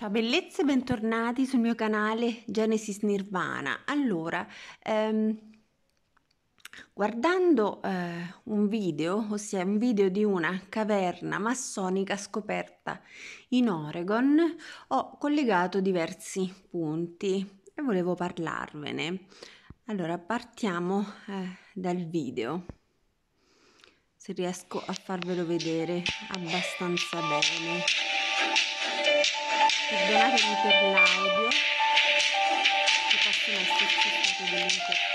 Ciao bellezze, bentornati sul mio canale Genesis Nirvana. Allora, ehm, guardando eh, un video, ossia un video di una caverna massonica scoperta in Oregon, ho collegato diversi punti e volevo parlarvene. Allora, partiamo eh, dal video, se riesco a farvelo vedere abbastanza bene perdonatemi per l'audio che possono esserci state delle interferenze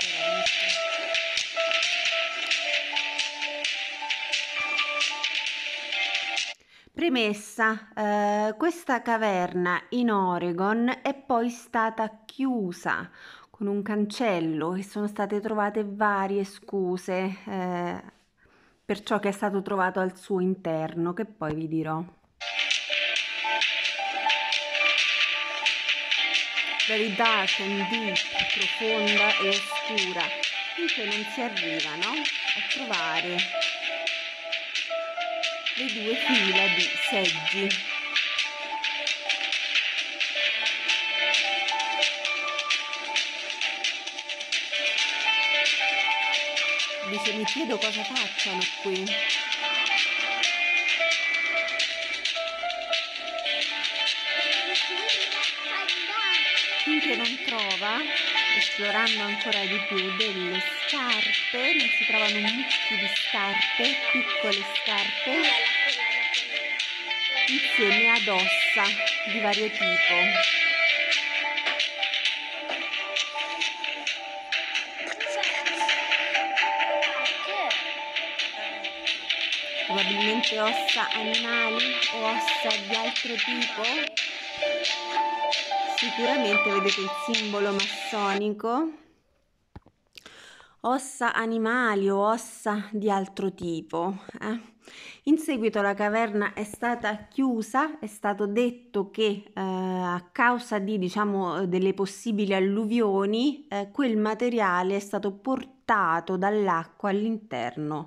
Premessa, eh, questa caverna in Oregon è poi stata chiusa con un cancello e sono state trovate varie scuse eh, per ciò che è stato trovato al suo interno, che poi vi dirò. verità condita, profonda e oscura, Finché non si arriva no? a trovare le due fila di seggi. Dice, mi chiedo cosa facciano qui. Thank you finché non trova, esplorando ancora di più, delle scarpe, non si trovano mucchi di scarpe, piccole scarpe, insieme ad ossa di vario tipo. probabilmente ossa animali o ossa di altro tipo sicuramente vedete il simbolo massonico ossa animali o ossa di altro tipo. Eh? In seguito la caverna è stata chiusa, è stato detto che eh, a causa di, diciamo, delle possibili alluvioni eh, quel materiale è stato portato dall'acqua all'interno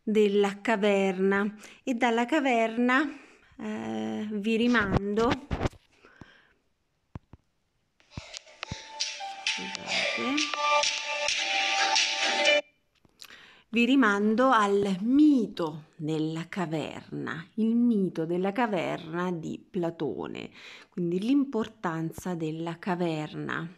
della caverna e dalla caverna eh, vi rimando vi rimando al mito della caverna, il mito della caverna di Platone, quindi l'importanza della caverna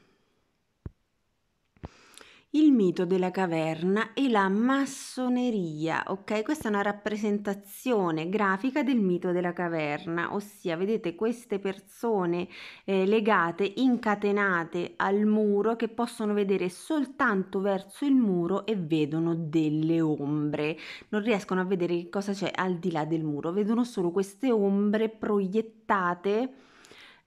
il mito della caverna e la massoneria, ok? Questa è una rappresentazione grafica del mito della caverna, ossia vedete queste persone eh, legate, incatenate al muro che possono vedere soltanto verso il muro e vedono delle ombre, non riescono a vedere che cosa c'è al di là del muro, vedono solo queste ombre proiettate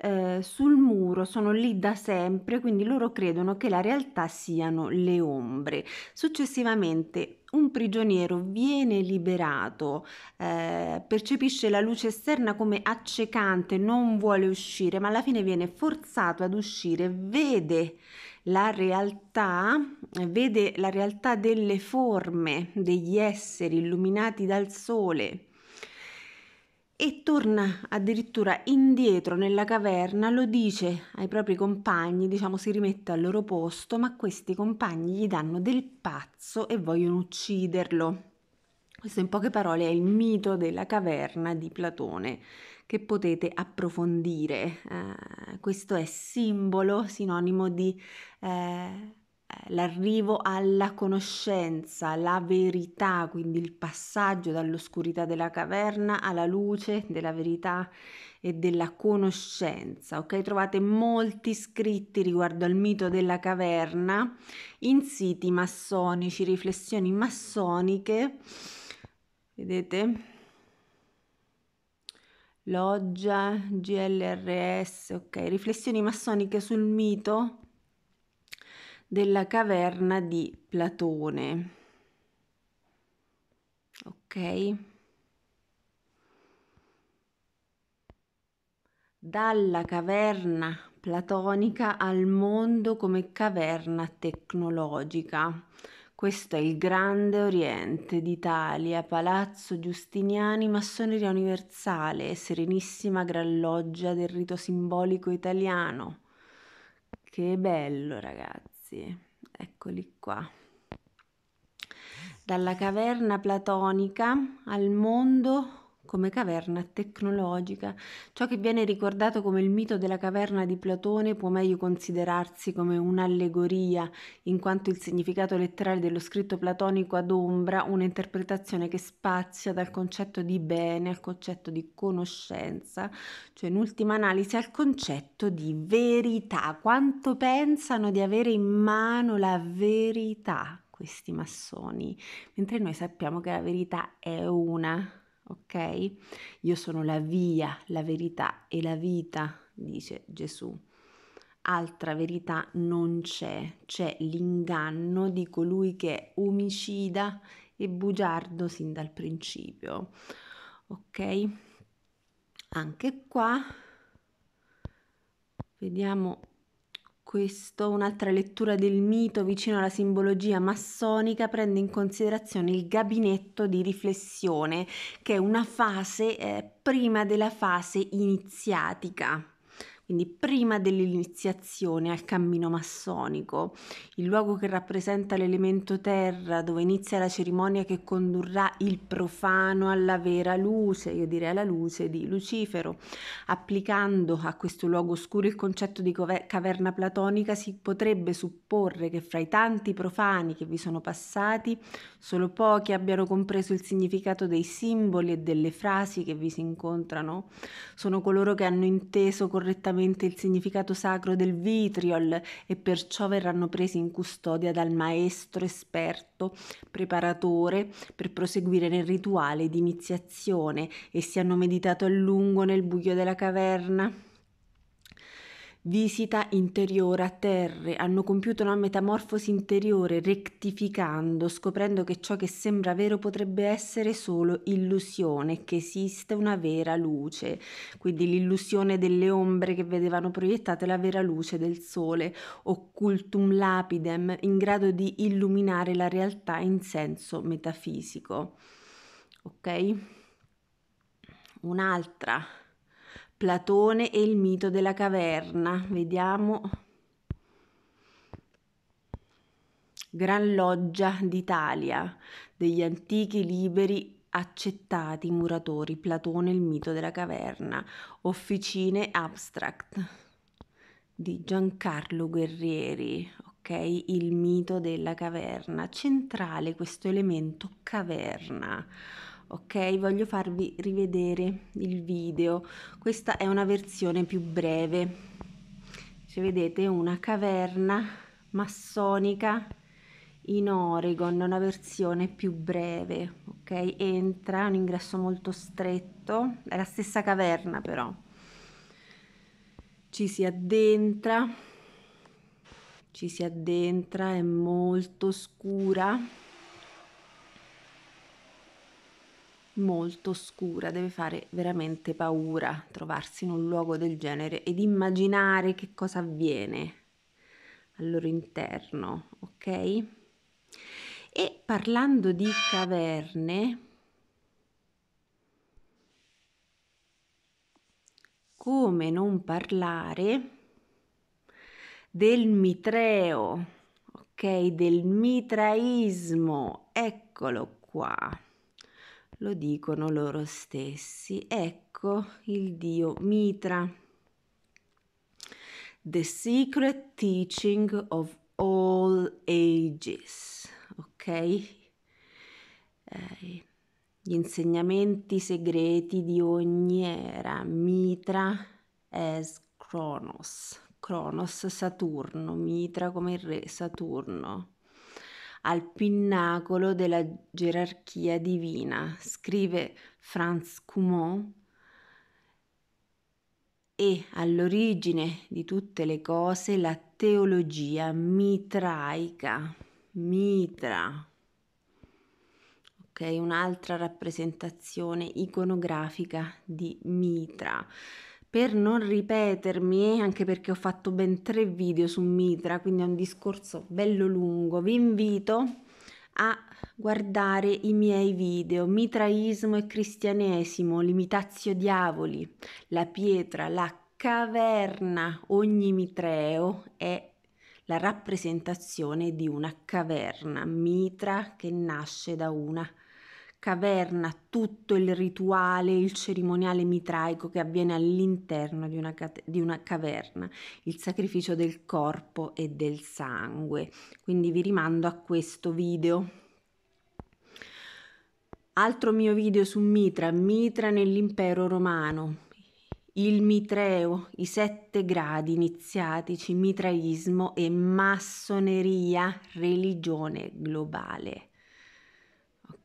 eh, sul muro sono lì da sempre, quindi loro credono che la realtà siano le ombre. Successivamente un prigioniero viene liberato, eh, percepisce la luce esterna come accecante, non vuole uscire, ma alla fine viene forzato ad uscire, vede la realtà, vede la realtà delle forme, degli esseri illuminati dal sole e torna addirittura indietro nella caverna, lo dice ai propri compagni, diciamo si rimette al loro posto, ma questi compagni gli danno del pazzo e vogliono ucciderlo. Questo in poche parole è il mito della caverna di Platone che potete approfondire. Eh, questo è simbolo, sinonimo di eh, eh, l'arrivo alla conoscenza, la verità, quindi il passaggio dall'oscurità della caverna alla luce della verità e della conoscenza. Ok, trovate molti scritti riguardo al mito della caverna in siti massonici, riflessioni massoniche. Vedete? Loggia, GLRS, ok, riflessioni massoniche sul mito della caverna di Platone. Ok? Dalla caverna platonica al mondo come caverna tecnologica. Questo è il Grande Oriente d'Italia, Palazzo Giustiniani, Massoneria Universale, Serenissima Gran Loggia del rito simbolico italiano. Che bello, ragazzi! ragazzi, eccoli qua. Dalla caverna platonica al mondo come caverna tecnologica. Ciò che viene ricordato come il mito della caverna di Platone può meglio considerarsi come un'allegoria, in quanto il significato letterale dello scritto platonico adombra un'interpretazione che spazia dal concetto di bene al concetto di conoscenza, cioè in ultima analisi al concetto di verità. Quanto pensano di avere in mano la verità? questi massoni, mentre noi sappiamo che la verità è una, ok? Io sono la via, la verità e la vita, dice Gesù. Altra verità non c'è, c'è l'inganno di colui che è omicida e bugiardo sin dal principio. Ok? Anche qua vediamo questo, un'altra lettura del mito vicino alla simbologia massonica prende in considerazione il gabinetto di riflessione, che è una fase eh, prima della fase iniziatica quindi prima dell'iniziazione al cammino massonico, il luogo che rappresenta l'elemento terra dove inizia la cerimonia che condurrà il profano alla vera luce, io direi alla luce di Lucifero. Applicando a questo luogo oscuro il concetto di caverna platonica si potrebbe supporre che fra i tanti profani che vi sono passati solo pochi abbiano compreso il significato dei simboli e delle frasi che vi si incontrano. Sono coloro che hanno inteso correttamente solamente il significato sacro del vitriol e perciò verranno presi in custodia dal maestro esperto preparatore per proseguire nel rituale di iniziazione e si hanno meditato a lungo nel buio della caverna visita interiore a terre, hanno compiuto una metamorfosi interiore, rettificando, scoprendo che ciò che sembra vero potrebbe essere solo illusione, che esiste una vera luce, quindi l'illusione delle ombre che vedevano proiettate la vera luce del sole, occultum lapidem, in grado di illuminare la realtà in senso metafisico. Ok? Un'altra Platone e il mito della caverna. Vediamo. Gran loggia d'Italia, degli antichi liberi accettati muratori, Platone e il mito della caverna, Officine Abstract di Giancarlo Guerrieri, ok? Il mito della caverna, centrale questo elemento caverna ok? Voglio farvi rivedere il video. Questa è una versione più breve. Se vedete una caverna massonica in Oregon, una versione più breve, ok? Entra, un ingresso molto stretto, è la stessa caverna però. Ci si addentra, ci si addentra, è molto scura molto scura, deve fare veramente paura trovarsi in un luogo del genere ed immaginare che cosa avviene al loro interno, ok? E parlando di caverne, come non parlare del mitreo, ok? Del mitraismo, eccolo qua lo dicono loro stessi. Ecco il dio Mitra. The secret teaching of all ages. Ok? Eh, gli insegnamenti segreti di ogni era. Mitra as Cronos. Cronos, Saturno, Mitra come il re Saturno al pinnacolo della gerarchia divina, scrive Franz Cumont, e all'origine di tutte le cose la teologia mitraica, mitra. Ok, un'altra rappresentazione iconografica di mitra per non ripetermi, eh, anche perché ho fatto ben tre video su Mitra, quindi è un discorso bello lungo, vi invito a guardare i miei video Mitraismo e Cristianesimo, Limitazio Diavoli, La Pietra, La Caverna, ogni mitreo è la rappresentazione di una caverna, mitra che nasce da una caverna caverna tutto il rituale, il cerimoniale mitraico che avviene all'interno di una, di una, caverna, il sacrificio del corpo e del sangue. Quindi vi rimando a questo video. Altro mio video su Mitra, Mitra nell'impero romano, il mitreo, i sette gradi iniziatici, mitraismo e massoneria, religione globale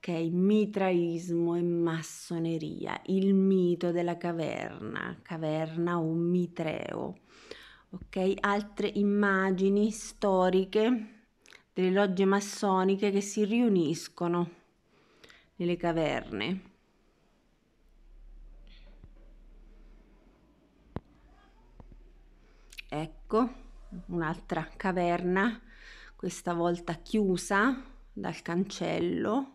ok? Mitraismo e massoneria, il mito della caverna, caverna o mitreo, ok? Altre immagini storiche delle logge massoniche che si riuniscono nelle caverne. Ecco, un'altra caverna, questa volta chiusa dal cancello,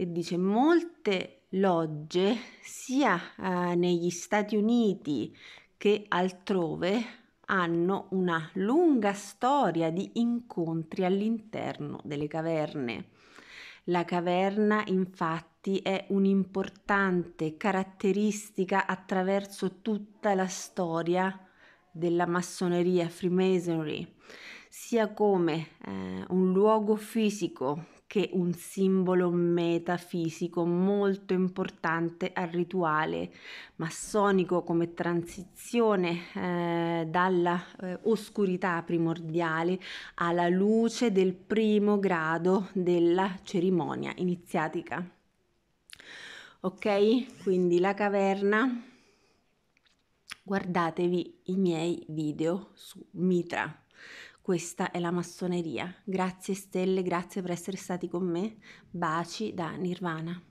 e dice molte logge sia eh, negli Stati Uniti che altrove hanno una lunga storia di incontri all'interno delle caverne. La caverna infatti è un'importante caratteristica attraverso tutta la storia della massoneria Freemasonry, sia come eh, un luogo fisico che un simbolo metafisico molto importante al rituale massonico come transizione eh, dalla eh, oscurità primordiale alla luce del primo grado della cerimonia iniziatica. Ok? Quindi la caverna. Guardatevi i miei video su Mitra questa è la massoneria. Grazie stelle, grazie per essere stati con me. Baci da Nirvana.